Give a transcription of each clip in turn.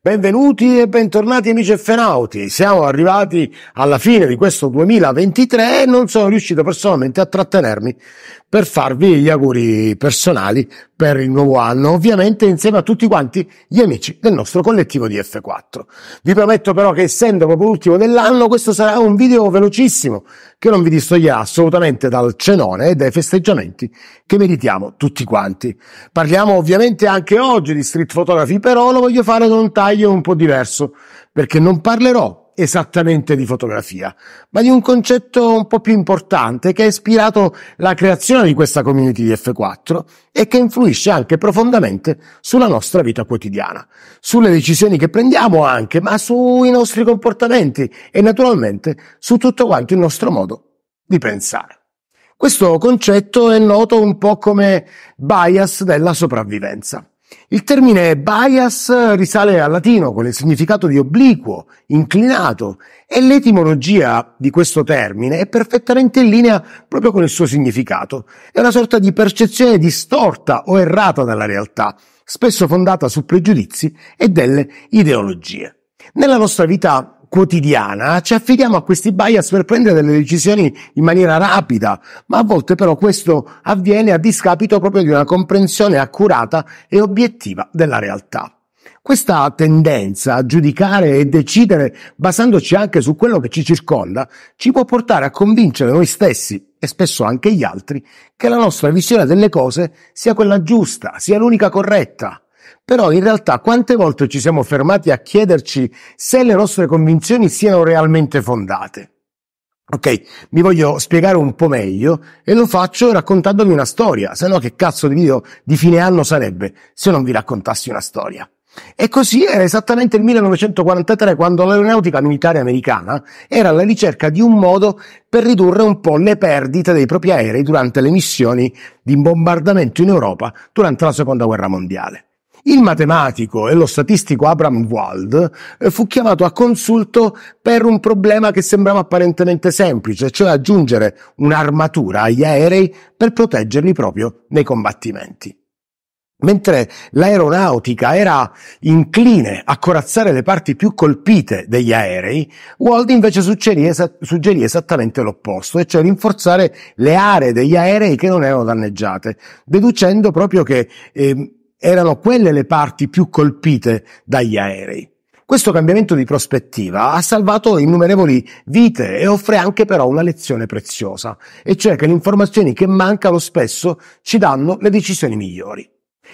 Benvenuti e bentornati amici effenauti, siamo arrivati alla fine di questo 2023 e non sono riuscito personalmente a trattenermi per farvi gli auguri personali per il nuovo anno, ovviamente insieme a tutti quanti gli amici del nostro collettivo di F4. Vi prometto però che essendo proprio l'ultimo dell'anno, questo sarà un video velocissimo che non vi distoglierà assolutamente dal cenone e dai festeggiamenti che meritiamo tutti quanti. Parliamo ovviamente anche oggi di street photography, però lo voglio fare con un taglio un po' diverso, perché non parlerò esattamente di fotografia, ma di un concetto un po' più importante che ha ispirato la creazione di questa community di F4 e che influisce anche profondamente sulla nostra vita quotidiana, sulle decisioni che prendiamo anche, ma sui nostri comportamenti e naturalmente su tutto quanto il nostro modo di pensare. Questo concetto è noto un po' come bias della sopravvivenza. Il termine bias risale al latino con il significato di obliquo, inclinato e l'etimologia di questo termine è perfettamente in linea proprio con il suo significato. È una sorta di percezione distorta o errata dalla realtà, spesso fondata su pregiudizi e delle ideologie. Nella nostra vita quotidiana, ci affidiamo a questi bias per prendere delle decisioni in maniera rapida, ma a volte però questo avviene a discapito proprio di una comprensione accurata e obiettiva della realtà. Questa tendenza a giudicare e decidere basandoci anche su quello che ci circonda ci può portare a convincere noi stessi e spesso anche gli altri che la nostra visione delle cose sia quella giusta, sia l'unica corretta. Però in realtà quante volte ci siamo fermati a chiederci se le nostre convinzioni siano realmente fondate? Ok, mi voglio spiegare un po' meglio e lo faccio raccontandomi una storia, se no che cazzo di video di fine anno sarebbe se non vi raccontassi una storia? E così era esattamente il 1943 quando l'aeronautica militare americana era alla ricerca di un modo per ridurre un po' le perdite dei propri aerei durante le missioni di bombardamento in Europa durante la seconda guerra mondiale. Il matematico e lo statistico Abraham Wald eh, fu chiamato a consulto per un problema che sembrava apparentemente semplice, cioè aggiungere un'armatura agli aerei per proteggerli proprio nei combattimenti. Mentre l'aeronautica era incline a corazzare le parti più colpite degli aerei, Wald invece suggerì, suggerì, esattamente l'opposto, e cioè rinforzare le aree degli aerei che non erano danneggiate, deducendo proprio che eh, erano quelle le parti più colpite dagli aerei. Questo cambiamento di prospettiva ha salvato innumerevoli vite e offre anche però una lezione preziosa, e cioè che le informazioni che mancano spesso ci danno le decisioni migliori.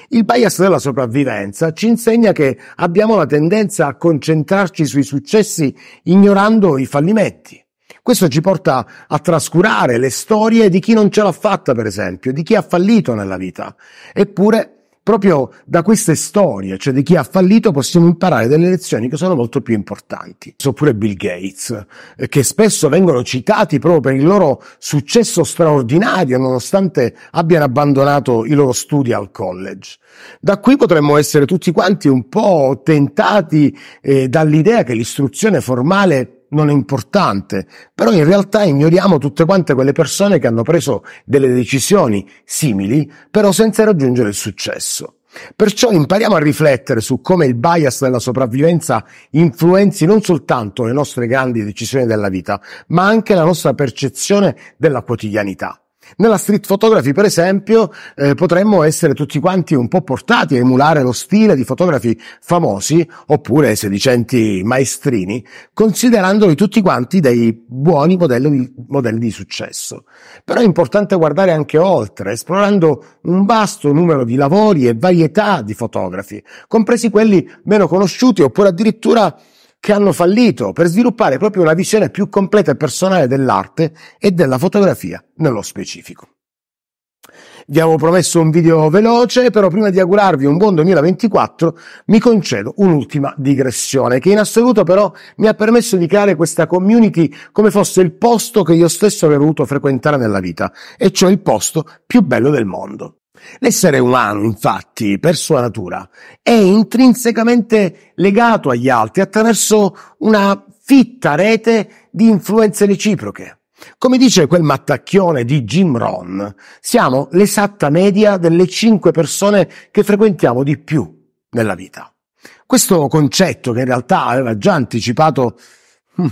Il bias della sopravvivenza ci insegna che abbiamo la tendenza a concentrarci sui successi ignorando i fallimenti. Questo ci porta a trascurare le storie di chi non ce l'ha fatta, per esempio, di chi ha fallito nella vita. Eppure proprio da queste storie, cioè di chi ha fallito, possiamo imparare delle lezioni che sono molto più importanti. Oppure Bill Gates, eh, che spesso vengono citati proprio per il loro successo straordinario, nonostante abbiano abbandonato i loro studi al college. Da qui potremmo essere tutti quanti un po' tentati eh, dall'idea che l'istruzione formale non è importante, però in realtà ignoriamo tutte quante quelle persone che hanno preso delle decisioni simili, però senza raggiungere il successo. Perciò impariamo a riflettere su come il bias della sopravvivenza influenzi non soltanto le nostre grandi decisioni della vita, ma anche la nostra percezione della quotidianità. Nella street photography, per esempio, eh, potremmo essere tutti quanti un po' portati a emulare lo stile di fotografi famosi oppure sedicenti maestrini, considerandoli tutti quanti dei buoni modelli di, modelli di successo. Però è importante guardare anche oltre, esplorando un vasto numero di lavori e varietà di fotografi, compresi quelli meno conosciuti oppure addirittura che hanno fallito per sviluppare proprio una visione più completa e personale dell'arte e della fotografia nello specifico. Vi avevo promesso un video veloce, però prima di augurarvi un buon 2024 mi concedo un'ultima digressione che in assoluto però mi ha permesso di creare questa community come fosse il posto che io stesso avrei voluto frequentare nella vita, e cioè il posto più bello del mondo. L'essere umano, infatti, per sua natura, è intrinsecamente legato agli altri attraverso una fitta rete di influenze reciproche. Come dice quel mattacchione di Jim Ron, siamo l'esatta media delle cinque persone che frequentiamo di più nella vita. Questo concetto, che in realtà aveva già anticipato hm,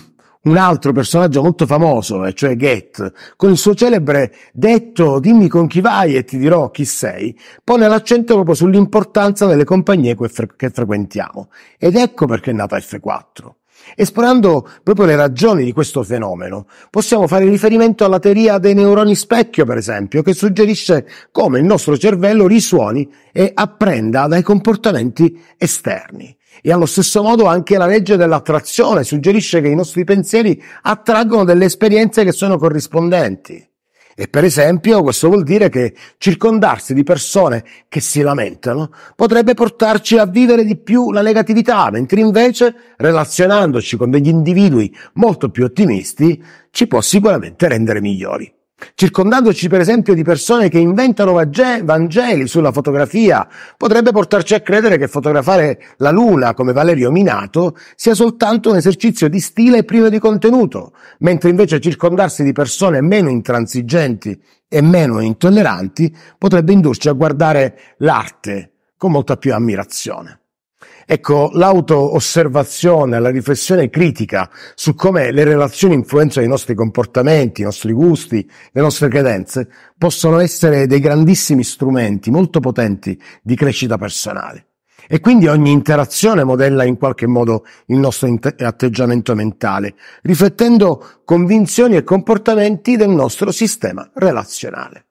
un altro personaggio molto famoso, e cioè Get, con il suo celebre detto dimmi con chi vai e ti dirò chi sei, pone l'accento proprio sull'importanza delle compagnie che, fre- che frequentiamo. Ed ecco perché è nata F4. Esplorando proprio le ragioni di questo fenomeno, possiamo fare riferimento alla teoria dei neuroni specchio, per esempio, che suggerisce come il nostro cervello risuoni e apprenda dai comportamenti esterni. E allo stesso modo anche la legge dell'attrazione suggerisce che i nostri pensieri attraggono delle esperienze che sono corrispondenti. E per esempio questo vuol dire che circondarsi di persone che si lamentano potrebbe portarci a vivere di più la negatività, mentre invece relazionandoci con degli individui molto più ottimisti ci può sicuramente rendere migliori. Circondandoci per esempio di persone che inventano Vangeli sulla fotografia, potrebbe portarci a credere che fotografare la Luna come Valerio Minato sia soltanto un esercizio di stile privo di contenuto, mentre invece circondarsi di persone meno intransigenti e meno intolleranti potrebbe indurci a guardare l'arte con molta più ammirazione. Ecco, l'auto-osservazione, la riflessione critica su come le relazioni influenzano i nostri comportamenti, i nostri gusti, le nostre credenze, possono essere dei grandissimi strumenti molto potenti di crescita personale. E quindi ogni interazione modella in qualche modo il nostro atteggiamento mentale, riflettendo convinzioni e comportamenti del nostro sistema relazionale.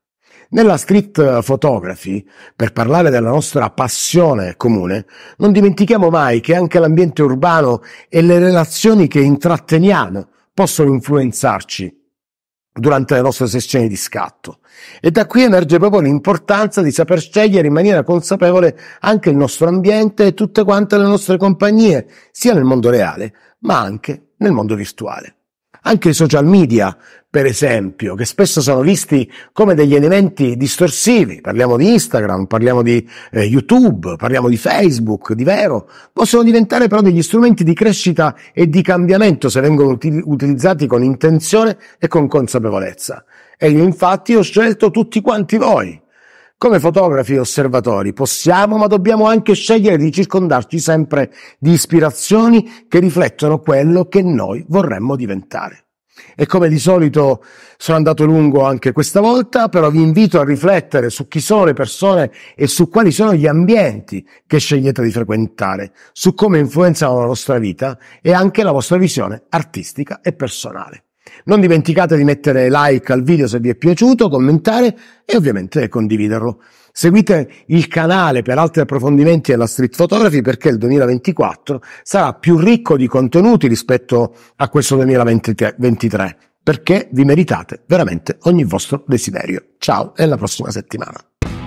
Nella street photography, per parlare della nostra passione comune, non dimentichiamo mai che anche l'ambiente urbano e le relazioni che intratteniamo possono influenzarci durante le nostre sessioni di scatto. E da qui emerge proprio l'importanza di saper scegliere in maniera consapevole anche il nostro ambiente e tutte quante le nostre compagnie, sia nel mondo reale, ma anche nel mondo virtuale anche i social media, per esempio, che spesso sono visti come degli elementi distorsivi, parliamo di Instagram, parliamo di eh, YouTube, parliamo di Facebook, di vero, possono diventare però degli strumenti di crescita e di cambiamento se vengono util- utilizzati con intenzione e con consapevolezza. E io infatti ho scelto tutti quanti voi come fotografi e osservatori possiamo, ma dobbiamo anche scegliere di circondarci sempre di ispirazioni che riflettono quello che noi vorremmo diventare. E come di solito sono andato lungo anche questa volta, però vi invito a riflettere su chi sono le persone e su quali sono gli ambienti che scegliete di frequentare, su come influenzano la vostra vita e anche la vostra visione artistica e personale. Non dimenticate di mettere like al video se vi è piaciuto, commentare e ovviamente condividerlo. Seguite il canale per altri approfondimenti della Street Photography perché il 2024 sarà più ricco di contenuti rispetto a questo 2023 perché vi meritate veramente ogni vostro desiderio. Ciao e alla prossima settimana.